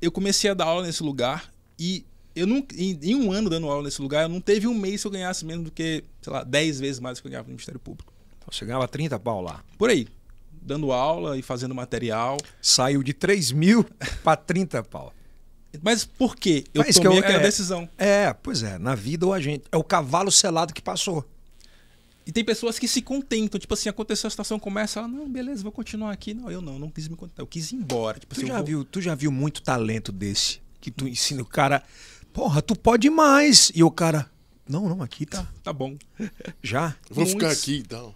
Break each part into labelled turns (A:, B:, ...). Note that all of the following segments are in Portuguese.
A: eu comecei a dar aula nesse lugar e eu não, em, em, um ano dando aula nesse lugar, eu não teve um mês que eu ganhasse menos do que, sei lá, 10 vezes mais do que eu ganhava no Ministério Público.
B: Então você ganhava 30 pau lá?
A: Por aí. Dando aula e fazendo material. Saiu de 3 mil para 30
B: pau. Mas por quê? Eu Mas tomei eu, é aquela é, decisão. É, pois é. Na vida ou a gente. É o cavalo selado que passou. E tem pessoas que se contentam, tipo assim, aconteceu a situação, começa, ela, não, beleza, vou continuar aqui. Não, eu não, não quis me contentar, eu quis ir embora. Tipo tu, assim, já vou... viu, tu já viu muito talento desse que tu ensina o cara, porra, tu pode mais. E o cara, não, não, aqui tá. Tá bom. Já? Vou Muitos... ficar aqui
A: então.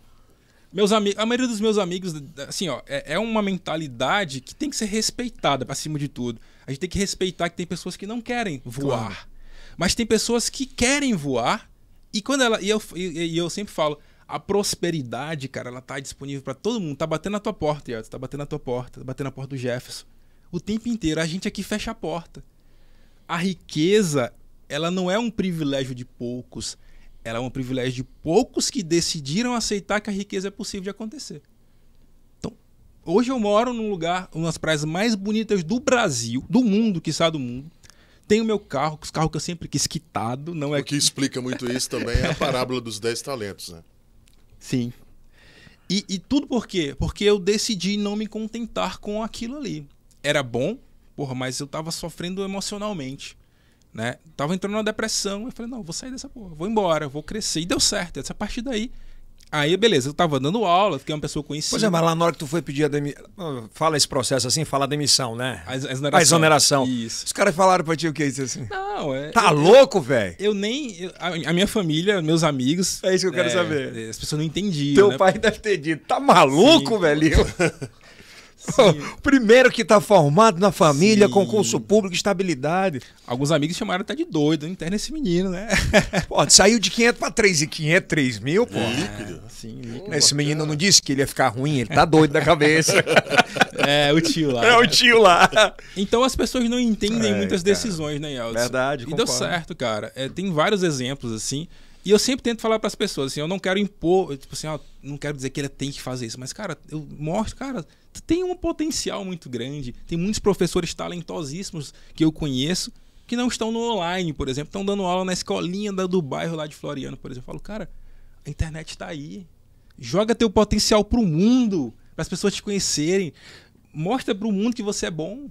A: Meus amigos, a maioria dos meus amigos, assim, ó, é, é uma mentalidade que tem que ser respeitada acima de tudo. A gente tem que respeitar que tem pessoas que não querem voar. Claro. Mas tem pessoas que querem voar e quando ela. E eu, e, e eu sempre falo, a prosperidade, cara, ela tá disponível para todo mundo. Tá batendo na tua porta, Yato. Tá batendo na tua porta, tá batendo na porta do Jefferson. O tempo inteiro. A gente aqui fecha a porta. A riqueza, ela não é um privilégio de poucos. Ela é um privilégio de poucos que decidiram aceitar que a riqueza é possível de acontecer. Então, hoje eu moro num lugar, uma das praias mais bonitas do Brasil, do mundo, que está do mundo. Tenho meu carro, os carros que eu sempre quis quitado, não é O que explica
B: muito isso também é a parábola dos 10 talentos, né?
A: Sim. E, e, tudo por quê? Porque eu decidi não me contentar com aquilo ali. Era bom, porra, mas eu tava sofrendo emocionalmente. Né? Tava entrando na depressão. Eu falei, não, vou sair dessa porra, vou embora, vou crescer. E deu certo. Essa partir daí Aí, beleza, eu tava dando aula, fiquei uma pessoa
B: conhecida. Pois é, mas lá na hora que tu foi pedir a demissão. Fala esse processo assim, fala demissão, né? A exoneração. A exoneração. Isso. Os caras falaram pra ti o que isso assim? Não, é. Tá eu, louco, velho? Eu
A: nem. Eu, a, minha família, meus amigos. É isso que eu quero é, saber. As pessoas não entendiam. Teu né? pai deve ter dito, tá
B: maluco, Sim, velho? primeiro que está formado na família, Sim. concurso público, estabilidade. Alguns amigos chamaram até de doido, interna esse menino, né? pô, saiu de 500 para 3,500, 3 mil, pô. É, líquido. É, sim, líquido. Esse menino não disse que ele ia ficar ruim, ele tá doido da cabeça. é, o tio lá. É, o tio lá. Então as
A: pessoas não entendem é, muitas cara. decisões, né, Elton? Verdade, E concordo. deu certo, cara. É, tem vários exemplos, assim. E eu sempre tento falar para as pessoas, assim, eu não quero impor, tipo assim, ó, não quero dizer que ele tem que fazer isso, mas, cara, eu mostro, cara, tu tem um potencial muito grande, tem muitos professores talentosíssimos que eu conheço que não estão no online, por exemplo, estão dando aula na escolinha da, do bairro lá de Floriano, por exemplo. Eu falo, cara, a internet está aí, joga teu potencial pro mundo, para as pessoas te conhecerem, mostra pro mundo que você é bom,